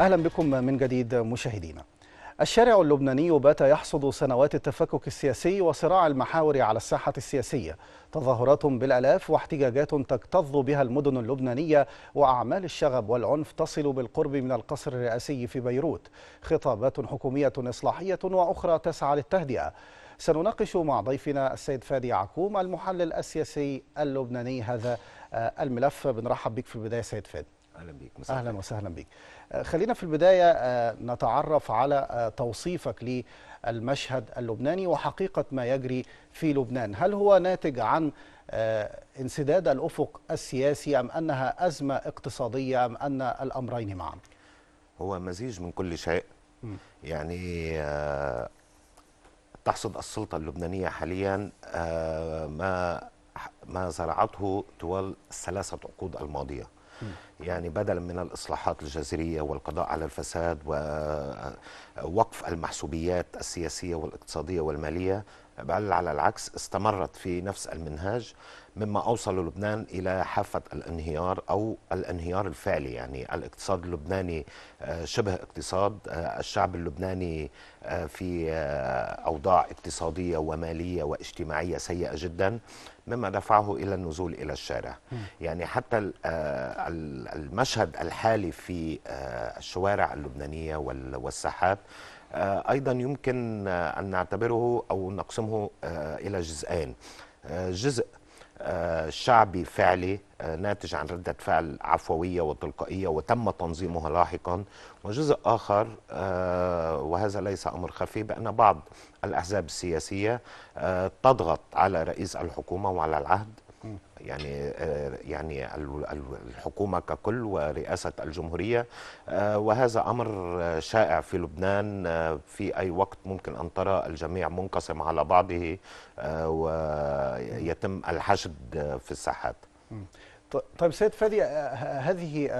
أهلا بكم من جديد مشاهدينا الشارع اللبناني بات يحصد سنوات التفكك السياسي وصراع المحاور على الساحة السياسية تظاهرات بالألاف واحتجاجات تكتظ بها المدن اللبنانية وأعمال الشغب والعنف تصل بالقرب من القصر الرئاسي في بيروت خطابات حكومية إصلاحية وأخرى تسعى للتهدئة سنناقش مع ضيفنا السيد فادي عكوم المحلل السياسي اللبناني هذا الملف بنرحب بك في البداية سيد فادي اهلا بيك مساء اهلا وسهلا بيك آه، خلينا في البدايه آه، نتعرف على آه، توصيفك للمشهد اللبناني وحقيقه ما يجري في لبنان هل هو ناتج عن انسداد الافق السياسي ام انها ازمه اقتصاديه ام ان الامرين معا هو مزيج من كل شيء يعني تحصد السلطه اللبنانيه حاليا ما ما زرعته طوال الثلاثه عقود الماضيه يعني بدلا من الإصلاحات الجذرية والقضاء على الفساد ووقف المحسوبيات السياسية والاقتصادية والمالية بل على العكس استمرت في نفس المنهاج مما اوصل لبنان الى حافه الانهيار او الانهيار الفعلي يعني الاقتصاد اللبناني آه، شبه اقتصاد آه، الشعب اللبناني آه، في اوضاع اقتصاديه وماليه واجتماعيه سيئه جدا مما دفعه الى النزول الى الشارع يعني حتى المشهد الحالي في الشوارع اللبنانيه والساحات ايضا يمكن ان نعتبره او نقسمه الى جزئين جزء آه، شعبي فعلي آه، ناتج عن ردة فعل عفوية وتلقائية وتم تنظيمها لاحقا وجزء آخر آه، وهذا ليس أمر خفي بأن بعض الأحزاب السياسية تضغط على رئيس الحكومة وعلى العهد يعني آه، يعني الحكومه ككل ورئاسه الجمهوريه آه، وهذا امر شائع في لبنان آه، في اي وقت ممكن ان ترى الجميع منقسم على بعضه ويتم الحشد في الساحات طيب سيد فادي آه، آه، هذه آه،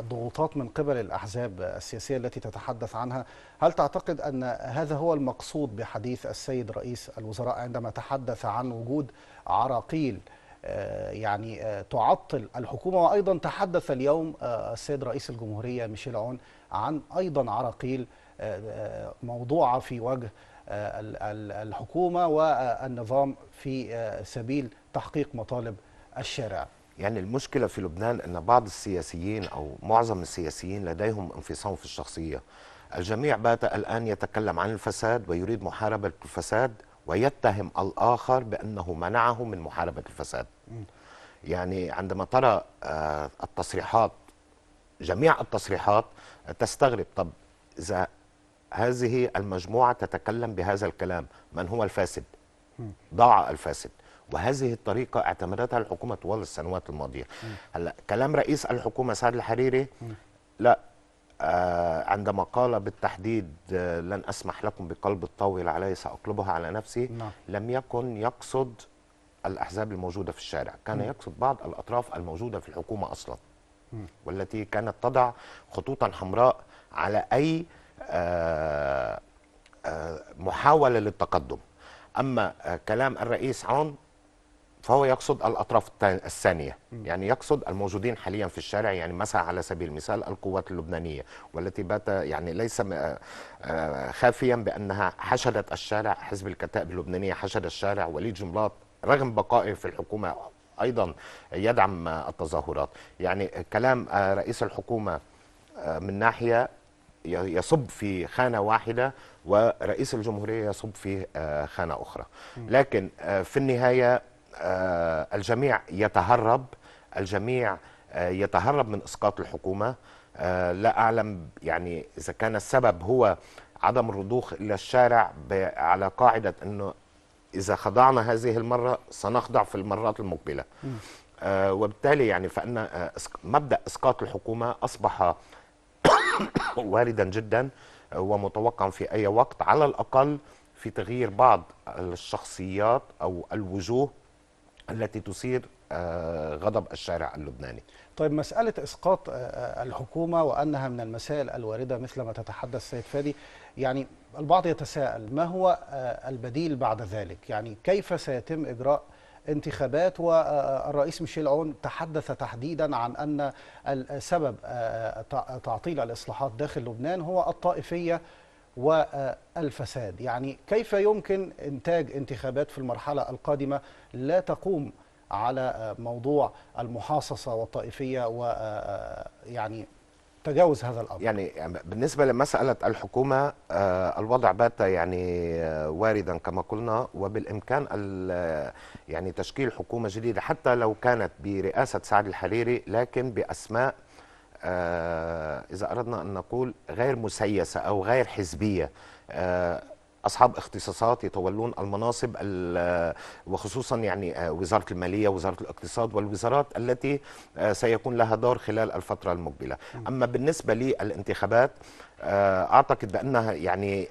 الضغوطات من قبل الأحزاب السياسية التي تتحدث عنها هل تعتقد أن هذا هو المقصود بحديث السيد رئيس الوزراء عندما تحدث عن وجود عراقيل يعني تعطل الحكومة وأيضا تحدث اليوم السيد رئيس الجمهورية ميشيل عون عن أيضا عراقيل موضوعة في وجه الحكومة والنظام في سبيل تحقيق مطالب الشارع يعني المشكلة في لبنان أن بعض السياسيين أو معظم السياسيين لديهم انفصام في الشخصية الجميع بات الآن يتكلم عن الفساد ويريد محاربة الفساد ويتهم الآخر بأنه منعه من محاربة الفساد يعني عندما ترى آه، التصريحات جميع التصريحات تستغرب طب إذا هذه المجموعة تتكلم بهذا الكلام من هو الفاسد ضاع الفاسد وهذه الطريقة اعتمدتها الحكومة طوال السنوات الماضية هلا كلام رئيس الحكومة سعد الحريري لا آه عندما قال بالتحديد آه لن أسمح لكم بقلب الطاولة علي سأقلبها على نفسي نعم. لم يكن يقصد الأحزاب الموجودة في الشارع كان م. يقصد بعض الأطراف الموجودة في الحكومة أصلا م. والتي كانت تضع خطوطا حمراء على أي آه, آه، محاولة للتقدم أما آه، كلام الرئيس عون فهو يقصد الاطراف الثانيه يعني يقصد الموجودين حاليا في الشارع يعني مثلا على سبيل المثال القوات اللبنانيه والتي بات يعني ليس آه، آه، خافيا بانها حشدت الشارع حزب الكتائب اللبنانيه حشد الشارع وليد جملات رغم بقائه في الحكومه ايضا يدعم التظاهرات يعني كلام آه، رئيس الحكومه من ناحيه يصب في خانه واحده ورئيس الجمهوريه يصب في خانه اخرى لكن في النهايه آه، الجميع يتهرب الجميع آه، يتهرب من اسقاط الحكومه آه، لا اعلم يعني اذا كان السبب هو عدم الرضوخ الى الشارع على قاعده انه اذا خضعنا هذه المره سنخضع في المرات المقبله وبالتالي يعني فان مبدا اسقاط الحكومه اصبح واردا جدا ومتوقعا في اي وقت على الاقل في تغيير بعض الشخصيات او الوجوه التي تثير آه، غضب الشارع اللبناني طيب مسألة إسقاط آه، آه، الحكومة وأنها من المسائل الواردة مثل ما تتحدث السيد فادي يعني البعض يتساءل ما هو البديل بعد ذلك يعني كيف سيتم إجراء انتخابات والرئيس ميشيل عون تحدث تحديدا عن أن سبب تعطيل الإصلاحات داخل لبنان هو الطائفية والفساد يعني كيف يمكن إنتاج انتخابات في المرحلة القادمة لا تقوم على موضوع المحاصصة والطائفية ويعني تجاوز هذا الامر يعني بالنسبه لمساله الحكومه آه، الوضع بات يعني آه، واردا كما قلنا وبالامكان يعني تشكيل حكومه جديده حتى لو كانت برئاسه سعد الحريري لكن باسماء آه، إذا أردنا أن نقول غير مسيسة أو غير حزبية آه، اصحاب اختصاصات يتولون المناصب آه، وخصوصا يعني وزاره الماليه وزاره الاقتصاد والوزارات التي سيكون لها دور خلال الفتره المقبله اما بالنسبه للانتخابات اعتقد بانها يعني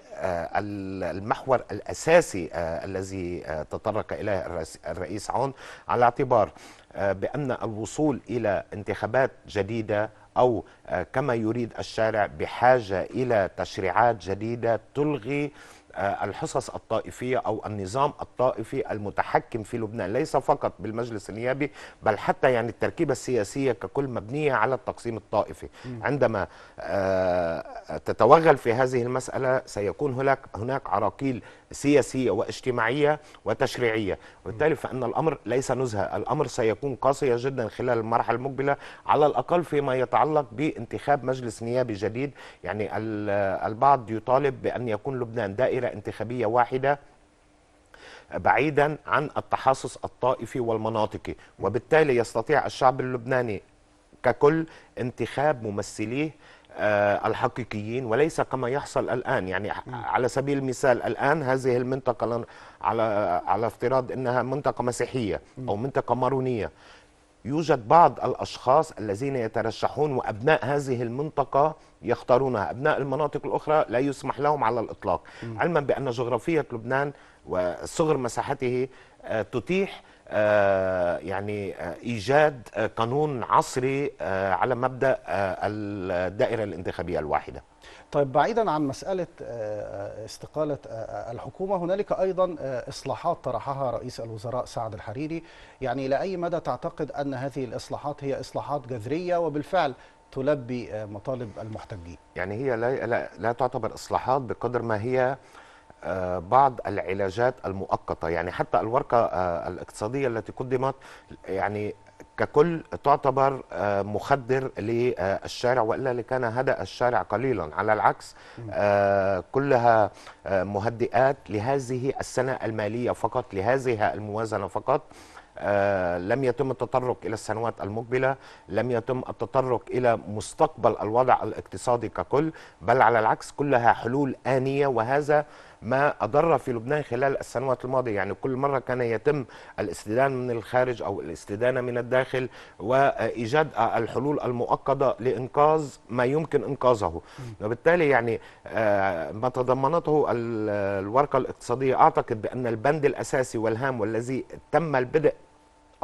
المحور الاساسي الذي تطرق اليه الرئيس عون على اعتبار بان الوصول الى انتخابات جديده أو آه، كما يريد الشارع بحاجة إلى تشريعات جديدة تلغي آه، الحصص الطائفية أو النظام الطائفي المتحكم في لبنان ليس فقط بالمجلس النيابي بل حتى يعني التركيبة السياسية ككل مبنية على التقسيم الطائفي م. عندما آه، تتوغل في هذه المسألة سيكون هناك هناك عراقيل سياسية واجتماعية وتشريعية وبالتالي فإن الأمر ليس نزهة الأمر سيكون قاسية جدا خلال المرحلة المقبلة على الأقل فيما يتعلق بانتخاب مجلس نيابي جديد يعني البعض يطالب بأن يكون لبنان دائرة دائره انتخابيه واحده بعيدا عن التحصص الطائفي والمناطقي وبالتالي يستطيع الشعب اللبناني ككل انتخاب ممثليه آه، الحقيقيين وليس كما يحصل الان يعني على سبيل المثال الان هذه المنطقه على على افتراض انها منطقه مسيحيه او منطقه مارونيه يوجد بعض الأشخاص الذين يترشحون وأبناء هذه المنطقة يختارونها أبناء المناطق الأخرى لا يسمح لهم على الإطلاق م. علما بأن جغرافية لبنان وصغر مساحته آه، تتيح آه، يعني آه، إيجاد قانون عصري على مبدأ الدائرة الانتخابية الواحدة طيب بعيدا عن مسألة آه، آه، استقالة آه، الحكومة هنالك أيضا إصلاحات طرحها رئيس الوزراء سعد الحريري يعني إلى أي مدى تعتقد أن هذه الإصلاحات هي إصلاحات جذرية وبالفعل تلبي مطالب المحتجين يعني هي لا, لا, لا تعتبر إصلاحات بقدر ما هي بعض العلاجات المؤقتة يعني حتى الورقة الاقتصادية التي قدمت يعني ككل تعتبر آه، مخدر للشارع والا لكان هدا الشارع قليلا على العكس آه، كلها آه، مهدئات لهذه السنه الماليه فقط لهذه الموازنه فقط آه لم يتم التطرق إلى السنوات المقبلة لم يتم التطرق إلى مستقبل الوضع الاقتصادي ككل بل على العكس كلها حلول آنية وهذا ما أضر في لبنان خلال السنوات الماضية يعني كل مرة كان يتم الاستدانة من الخارج أو الاستدانة من الداخل وإيجاد الحلول المؤقتة لإنقاذ ما يمكن إنقاذه وبالتالي يعني آه، ما تضمنته الورقة الاقتصادية أعتقد بأن البند الأساسي والهام والذي تم البدء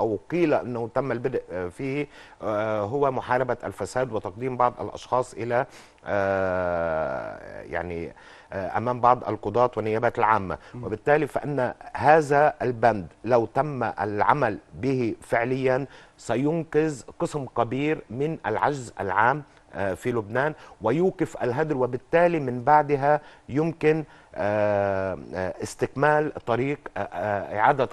أو قيل أنه تم البدء آه، فيه آه، هو محاربة الفساد وتقديم بعض الأشخاص إلى آه، يعني امام بعض القضاة والنيابات العامه وبالتالي فان هذا البند لو تم العمل به فعليا سينقذ قسم كبير من العجز العام آه، في لبنان ويوقف الهدر وبالتالي من بعدها يمكن آه، آه، استكمال طريق إعادة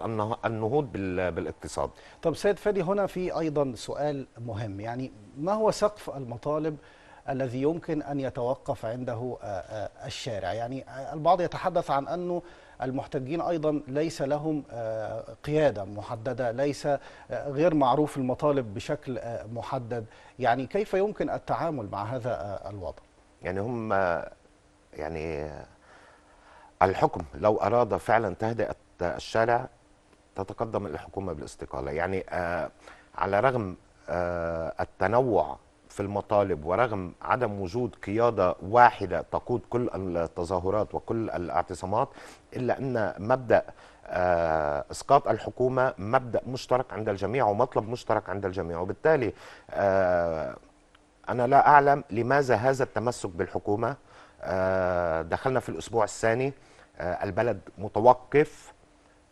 النهوض بالاقتصاد طب سيد فادي هنا في أيضا سؤال مهم يعني ما هو سقف المطالب الذي يمكن أن يتوقف عنده الشارع يعني البعض يتحدث عن أنه المحتجين أيضا ليس لهم آه، قيادة محددة ليس آه، غير معروف المطالب بشكل آه، محدد يعني كيف يمكن التعامل مع هذا الوضع يعني هم يعني الحكم لو أراد فعلا تهدئة الشارع تتقدم الحكومة بالاستقالة يعني على رغم التنوع في المطالب ورغم عدم وجود قيادة واحدة تقود كل التظاهرات وكل الاعتصامات إلا أن مبدأ آه، اسقاط الحكومه مبدا مشترك عند الجميع ومطلب مشترك عند الجميع وبالتالي آه، انا لا اعلم لماذا هذا التمسك بالحكومه آه، دخلنا في الاسبوع الثاني البلد متوقف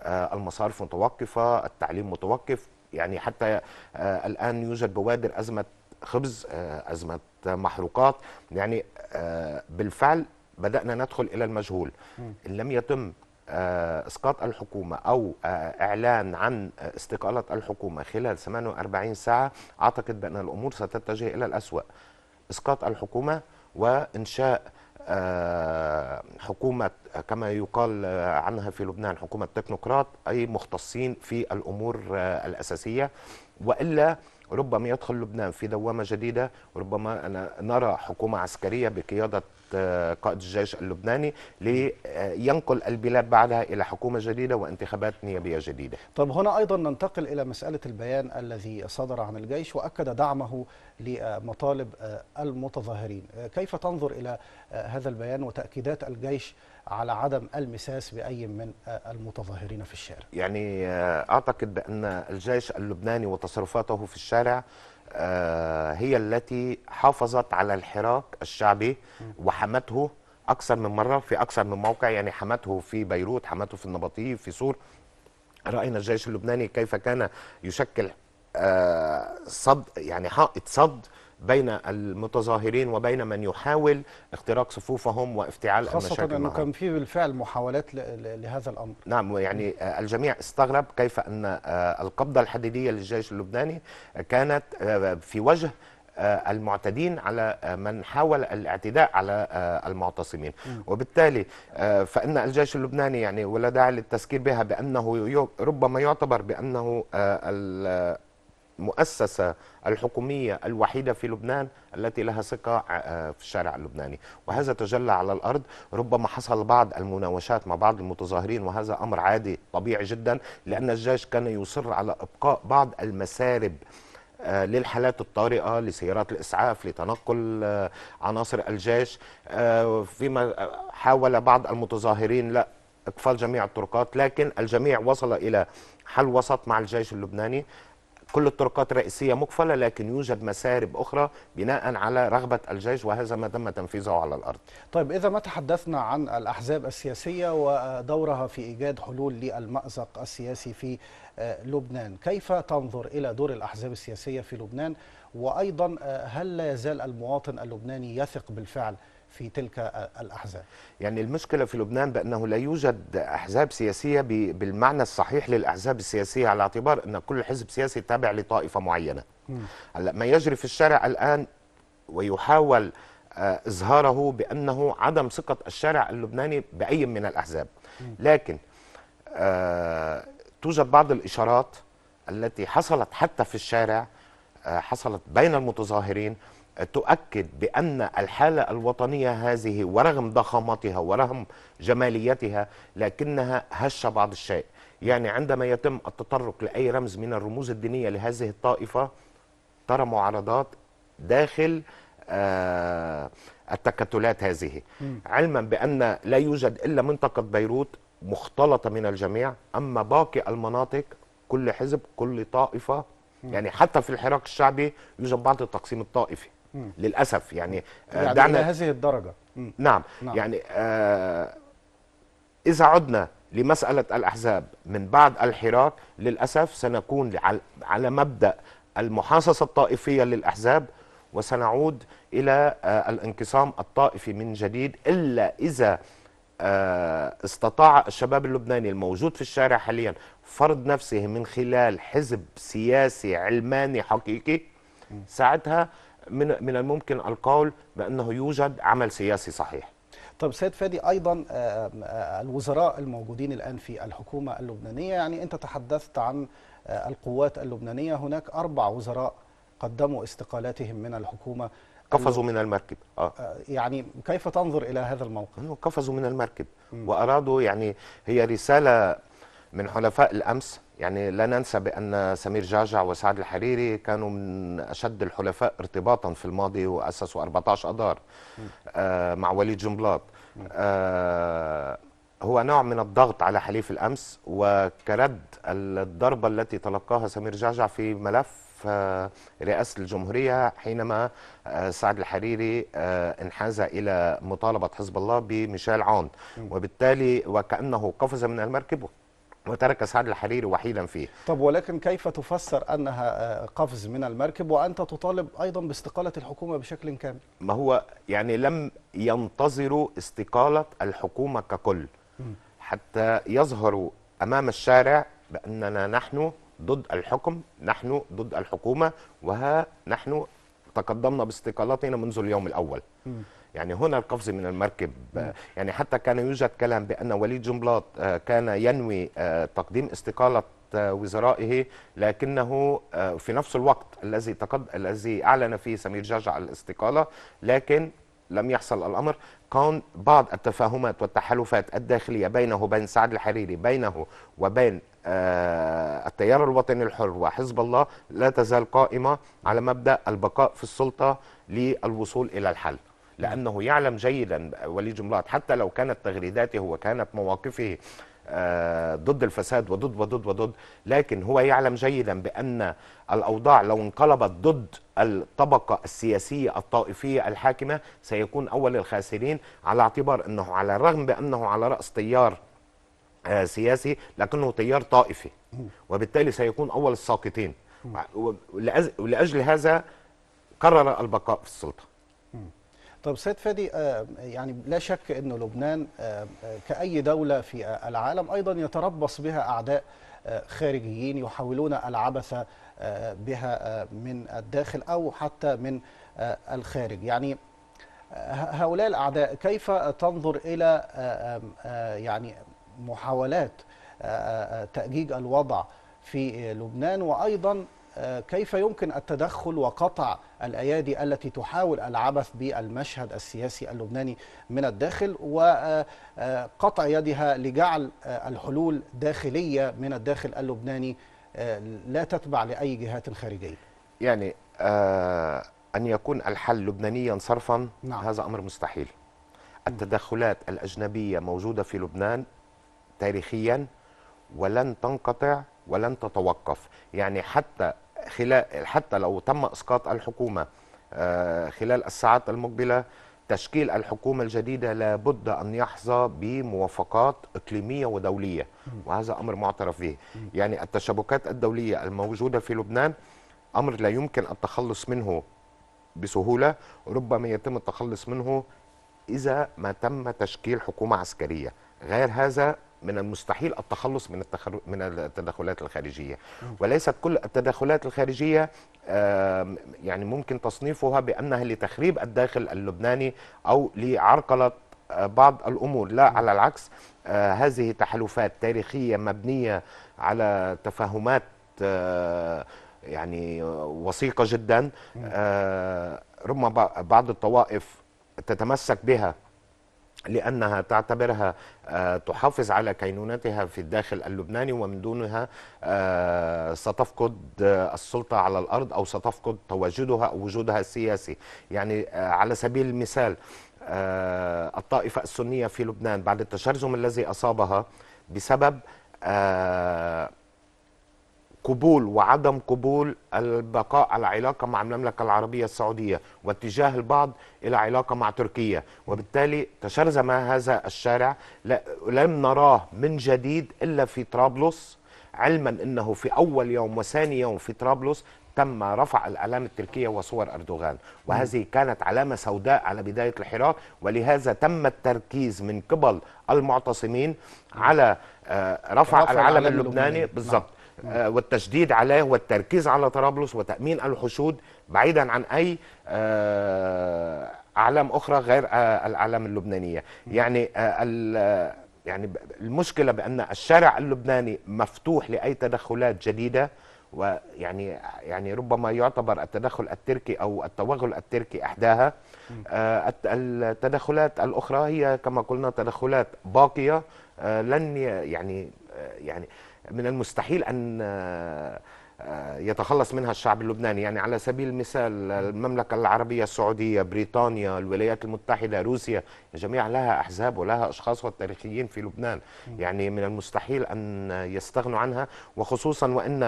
المصارف متوقفه التعليم متوقف يعني حتى الان يوجد بوادر ازمه خبز آه، ازمه محروقات يعني آه، بالفعل بدانا ندخل الى المجهول ان لم يتم آه، اسقاط الحكومه او اعلان عن استقاله الحكومه خلال 48 ساعه اعتقد بان الامور ستتجه الى الاسوا اسقاط الحكومه وانشاء حكومة كما يقال عنها في لبنان حكومة تكنوقراط أي مختصين في الأمور الأساسية وإلا ربما يدخل لبنان في دوامة جديدة ربما أنا نرى حكومة عسكرية بقيادة آه، قائد الجيش اللبناني لينقل البلاد بعدها إلى حكومة جديدة وانتخابات نيابية جديدة طيب هنا أيضا ننتقل إلى مسألة البيان الذي صدر عن الجيش وأكد دعمه لمطالب آه، المتظاهرين آه، كيف تنظر إلى هذا البيان وتأكيدات الجيش على عدم المساس باي من آه، المتظاهرين في الشارع. يعني آه، اعتقد بان الجيش اللبناني وتصرفاته في الشارع آه، هي التي حافظت على الحراك الشعبي وحمته اكثر من مره في اكثر من موقع يعني حمته في بيروت، حمته في النبطيه، في سور. راينا الجيش اللبناني كيف كان يشكل صد يعني حائط صد بين المتظاهرين وبين من يحاول اختراق صفوفهم وافتعال خاصة المشاكل خاصة أنه معهم. كان في بالفعل محاولات لهذا الأمر نعم يعني الجميع استغرب كيف أن آه، القبضة الحديدية للجيش اللبناني كانت آه، في وجه آه، المعتدين على من حاول الاعتداء على المعتصمين وبالتالي فإن الجيش اللبناني يعني ولا داعي للتذكير بها بأنه ربما يعتبر بأنه المؤسسة الحكومية الوحيدة في لبنان التي لها ثقة آه، في الشارع اللبناني وهذا تجلى على الأرض ربما حصل بعض المناوشات مع بعض المتظاهرين وهذا أمر عادي طبيعي جدا لأن الجيش كان يصر على إبقاء بعض المسارب آه، للحالات الطارئه لسيارات الاسعاف لتنقل آه، عناصر الجيش فيما حاول بعض المتظاهرين لا اقفال جميع الطرقات لكن الجميع وصل الى حل وسط مع الجيش اللبناني كل الطرقات الرئيسية مقفلة لكن يوجد مسارب أخرى بناء على رغبة الجيش وهذا ما تم تنفيذه على الأرض طيب إذا ما تحدثنا عن الأحزاب السياسية ودورها في إيجاد حلول للمأزق السياسي في آه، لبنان كيف تنظر إلى دور الأحزاب السياسية في لبنان وأيضا آه، هل لا يزال المواطن اللبناني يثق بالفعل في تلك الأحزاب يعني المشكلة في لبنان بأنه لا يوجد أحزاب سياسية بالمعنى الصحيح للأحزاب السياسية على اعتبار أن كل حزب سياسي تابع لطائفة معينة هلا ما يجري في الشارع الآن ويحاول آه، إظهاره بأنه عدم ثقة الشارع اللبناني بأي من الأحزاب لكن آه، توجد بعض الإشارات التي حصلت حتى في الشارع آه، حصلت بين المتظاهرين تؤكد بأن الحالة الوطنية هذه ورغم ضخامتها ورغم جماليتها لكنها هشة بعض الشيء يعني عندما يتم التطرق لأي رمز من الرموز الدينية لهذه الطائفة ترى معارضات داخل آه، التكتلات هذه علما بأن لا يوجد إلا منطقة بيروت مختلطة من الجميع أما باقي المناطق كل حزب كل طائفة يعني حتى في الحراك الشعبي يوجد بعض التقسيم الطائفي للاسف يعني, آه، يعني دعنا الى هذه الدرجه نعم, نعم يعني آه اذا عدنا لمساله الاحزاب من بعد الحراك للاسف سنكون على مبدا المحاصصه الطائفيه للاحزاب وسنعود الى آه الانقسام الطائفي من جديد الا اذا آه استطاع الشباب اللبناني الموجود في الشارع حاليا فرض نفسه من خلال حزب سياسي علماني حقيقي ساعتها من من الممكن القول بانه يوجد عمل سياسي صحيح طب سيد فادي ايضا آه، آه، الوزراء الموجودين الان في الحكومه اللبنانيه يعني انت تحدثت عن آه، القوات اللبنانيه هناك اربع وزراء قدموا استقالاتهم من الحكومه قفزوا من المركب آه. يعني كيف تنظر الى هذا الموقف قفزوا من المركب م. وارادوا يعني هي رساله من حلفاء الامس يعني لا ننسى بأن سمير جعجع وسعد الحريري كانوا من أشد الحلفاء ارتباطا في الماضي وأسسوا 14 أدار آه، مع وليد جنبلاط آه، هو نوع من الضغط على حليف الأمس وكرد الضربة التي تلقاها سمير جعجع في ملف آه، رئاسة الجمهورية حينما سعد الحريري انحاز إلى مطالبة حزب الله بميشيل عون وبالتالي وكأنه قفز من المركب وترك سعد الحريري وحيدا فيه طب ولكن كيف تفسر أنها آه، قفز من المركب وأنت تطالب أيضا باستقالة الحكومة بشكل كامل ما هو يعني لم ينتظروا استقالة الحكومة ككل حتى يظهروا أمام الشارع بأننا نحن ضد الحكم نحن ضد الحكومة وها نحن تقدمنا باستقالتنا منذ اليوم الأول م. يعني هنا القفز من المركب يعني حتى كان يوجد كلام بأن وليد جنبلاط آه، كان ينوي آه، تقديم استقالة آه، وزرائه لكنه في نفس الوقت الذي الذي اعلن فيه سمير جعجع الاستقاله لكن لم يحصل الامر كان بعض التفاهمات والتحالفات الداخليه بينه وبين سعد الحريري بينه وبين التيار الوطني الحر وحزب الله لا تزال قائمه على مبدا البقاء في السلطه للوصول الى الحل لأنه يعلم جيدا ولي جملات حتى لو كانت تغريداته وكانت مواقفه آه، ضد الفساد وضد وضد وضد لكن هو يعلم جيدا بأن الأوضاع لو انقلبت ضد الطبقة السياسية الطائفية الحاكمة سيكون أول الخاسرين على اعتبار أنه على الرغم بأنه على رأس تيار آه، سياسي لكنه تيار طائفي وبالتالي سيكون أول الساقطين لأجل هذا قرر البقاء في السلطة طب سيد فادي آه، يعني لا شك أن لبنان آه، آه، كأي دولة في العالم أيضا يتربص بها أعداء خارجيين يحاولون العبث بها من الداخل أو حتى من الخارج يعني هؤلاء الأعداء كيف تنظر إلى يعني محاولات تأجيج الوضع في لبنان وأيضا كيف يمكن التدخل وقطع الايادي التي تحاول العبث بالمشهد السياسي اللبناني من الداخل وقطع آه، آه، يدها لجعل آه، الحلول داخليه من الداخل اللبناني لا تتبع لاي جهات خارجيه. يعني ان يكون الحل لبنانيا صرفا نعم. هذا امر مستحيل. التدخلات الاجنبيه موجوده في لبنان تاريخيا ولن تنقطع ولن تتوقف يعني حتى خلال حتى لو تم اسقاط الحكومه آه، خلال الساعات المقبله تشكيل الحكومه الجديده لابد ان يحظى بموافقات اقليميه ودوليه وهذا امر معترف به يعني التشابكات الدوليه الموجوده في لبنان امر لا يمكن التخلص منه بسهوله ربما يتم التخلص منه اذا ما تم تشكيل حكومه عسكريه غير هذا من المستحيل التخلص من من التدخلات الخارجيه وليست كل التدخلات الخارجيه يعني ممكن تصنيفها بانها لتخريب الداخل اللبناني او لعرقله آه، بعض الامور لا على العكس آه، هذه تحالفات تاريخيه مبنيه على تفاهمات آه، يعني وثيقه جدا ربما بعض الطوائف تتمسك بها لأنها تعتبرها آه، تحافظ على كينونتها في الداخل اللبناني ومن دونها آه، ستفقد آه، السلطة على الأرض أو ستفقد تواجدها أو وجودها السياسي يعني على سبيل المثال الطائفة السنية في لبنان بعد التشرزم الذي أصابها بسبب قبول وعدم قبول البقاء على علاقة مع المملكة العربية السعودية واتجاه البعض إلى علاقة مع تركيا وبالتالي تشرذم هذا الشارع لم نراه من جديد إلا في طرابلس علما أنه في أول يوم وثاني يوم في طرابلس تم رفع الأعلام التركية وصور أردوغان وهذه كانت علامة سوداء على بداية الحراك ولهذا تم التركيز من قبل المعتصمين على آه، رفع, رفع العلم اللبناني بالضبط آه، والتشديد عليه والتركيز على طرابلس وتأمين الحشود بعيدا عن أي آه، أعلام أخرى غير آه، الأعلام اللبنانية يعني يعني المشكلة بأن الشارع اللبناني مفتوح لأي تدخلات جديدة ويعني يعني ربما يعتبر التدخل التركي او التوغل التركي احداها التدخلات الاخرى هي كما قلنا تدخلات باقيه لن يعني يعني من المستحيل ان آه، يتخلص منها الشعب اللبناني يعني على سبيل المثال المملكة العربية السعودية بريطانيا الولايات المتحدة روسيا جميع لها أحزاب ولها أشخاص والتاريخيين في لبنان يعني من المستحيل أن يستغنوا عنها وخصوصا وأن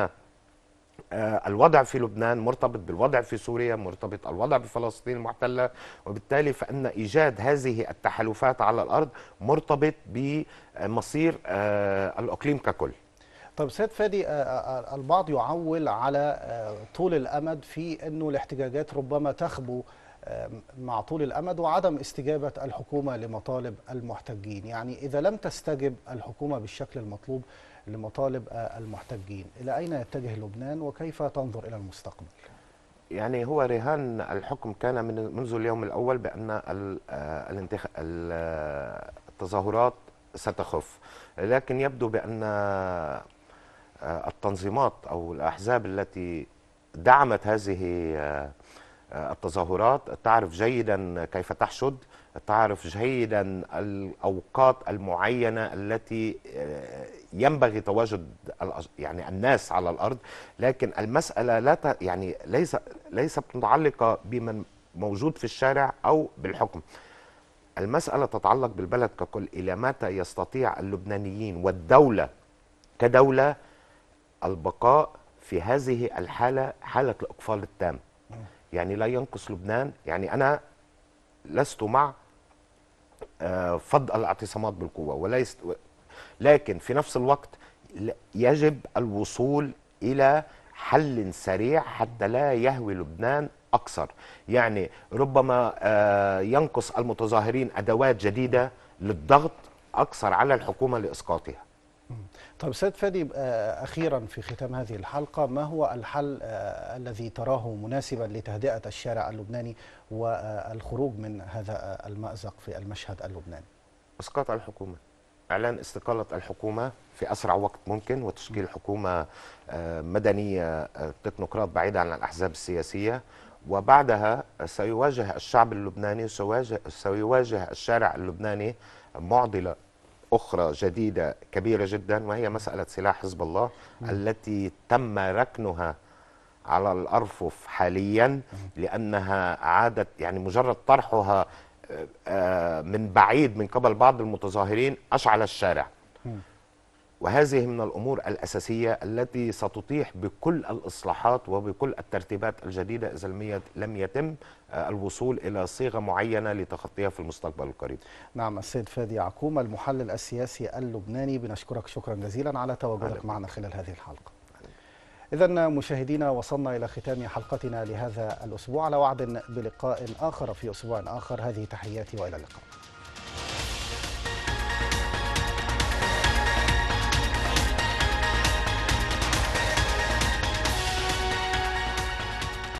آه، الوضع في لبنان مرتبط بالوضع في سوريا مرتبط الوضع بفلسطين المحتلة وبالتالي فإن إيجاد هذه التحالفات على الأرض مرتبط بمصير آه، الأقليم ككل طب سيد فادي آه، آه، آه، البعض يعول على طول الامد في انه الاحتجاجات ربما تخبو مع طول الامد وعدم استجابه الحكومه لمطالب المحتجين، يعني اذا لم تستجب الحكومه بالشكل المطلوب لمطالب المحتجين، الى اين يتجه لبنان وكيف تنظر الى المستقبل؟ يعني هو رهان الحكم كان من منذ اليوم الاول بان التظاهرات ستخف، لكن يبدو بان آه، التنظيمات او الاحزاب التي دعمت هذه آه، التظاهرات تعرف جيدا كيف تحشد تعرف جيدا الاوقات المعينه التي آه، ينبغي تواجد يعني الناس على الارض لكن المساله لا ت... يعني ليس ليست متعلقه بمن موجود في الشارع او بالحكم المساله تتعلق بالبلد ككل الى متى يستطيع اللبنانيين والدوله كدوله البقاء في هذه الحاله حاله الاقفال التام يعني لا ينقص لبنان يعني انا لست مع آه، فض الاعتصامات بالقوه وليس لكن في نفس الوقت يجب الوصول الى حل سريع حتى لا يهوي لبنان اكثر يعني ربما آه، ينقص المتظاهرين ادوات جديده للضغط اكثر على الحكومه لاسقاطها طيب استاذ فادي آه، اخيرا في ختام هذه الحلقه ما هو الحل آه، الذي تراه مناسبا لتهدئه الشارع اللبناني والخروج من هذا المازق في المشهد اللبناني؟ اسقاط الحكومه اعلان استقاله الحكومه في اسرع وقت ممكن وتشكيل حكومه آه، مدنيه تكنوقراط بعيده عن الاحزاب السياسيه وبعدها سيواجه الشعب اللبناني سيواجه الشارع اللبناني معضله أخرى جديدة كبيرة جدا وهي مسألة سلاح حزب الله م. التي تم ركنها على الأرفف حاليا لأنها عادت يعني مجرد طرحها آه، آه، من بعيد من قبل بعض المتظاهرين أشعل الشارع وهذه من الأمور الأساسية التي ستطيح بكل الإصلاحات وبكل الترتيبات الجديدة إذا لم يتم آه، الوصول إلى صيغة معينة لتخطيها في المستقبل القريب نعم السيد فادي عكوم المحلل السياسي اللبناني بنشكرك شكرا جزيلا على تواجدك معنا خلال هذه الحلقة إذا مشاهدينا وصلنا إلى ختام حلقتنا لهذا الأسبوع على وعد بلقاء آخر في أسبوع آخر هذه تحياتي وإلى اللقاء